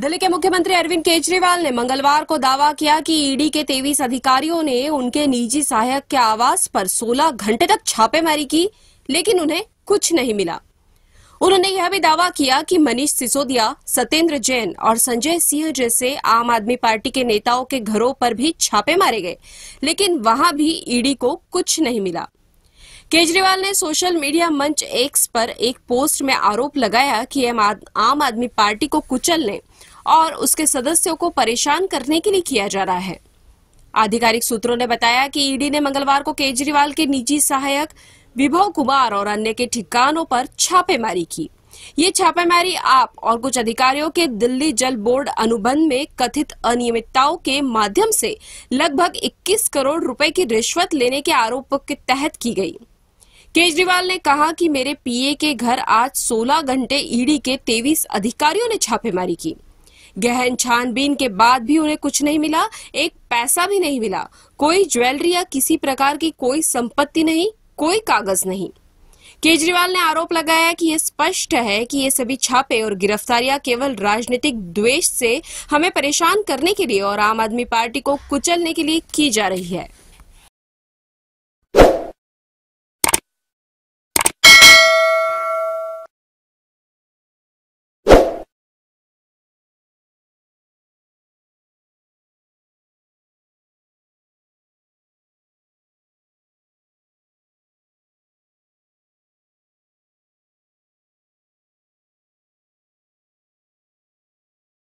दिल्ली के मुख्यमंत्री अरविंद केजरीवाल ने मंगलवार को दावा किया कि ईडी के तेईस अधिकारियों ने उनके निजी सहायक के आवास पर 16 घंटे तक छापेमारी की लेकिन उन्हें कुछ नहीं मिला उन्होंने यह भी दावा किया कि मनीष सिसोदिया सत्येंद्र जैन और संजय सिंह जैसे आम आदमी पार्टी के नेताओं के घरों पर भी छापे मारे गए लेकिन वहां भी ईडी को कुछ नहीं मिला केजरीवाल ने सोशल मीडिया मंच एक्स पर एक पोस्ट में आरोप लगाया कि आम आदमी पार्टी को कुचलने और उसके सदस्यों को परेशान करने के लिए किया जा रहा है आधिकारिक सूत्रों ने बताया कि ईडी ने मंगलवार को केजरीवाल के निजी सहायक विभव कुमार और अन्य के ठिकानों पर छापेमारी की ये छापेमारी आप और कुछ अधिकारियों के दिल्ली जल बोर्ड अनुबंध में कथित अनियमितताओं के माध्यम से लगभग 21 करोड़ रुपए की रिश्वत लेने के आरोप के तहत की गई केजरीवाल ने कहा कि मेरे पीए के घर आज 16 घंटे ईडी के 23 अधिकारियों ने छापेमारी की गहन छानबीन के बाद भी उन्हें कुछ नहीं मिला एक पैसा भी नहीं मिला कोई ज्वेलरी या किसी प्रकार की कोई संपत्ति नहीं कोई कागज नहीं केजरीवाल ने आरोप लगाया कि यह स्पष्ट है कि ये सभी छापे और गिरफ्तारियां केवल राजनीतिक द्वेष से हमें परेशान करने के लिए और आम आदमी पार्टी को कुचलने के लिए की जा रही है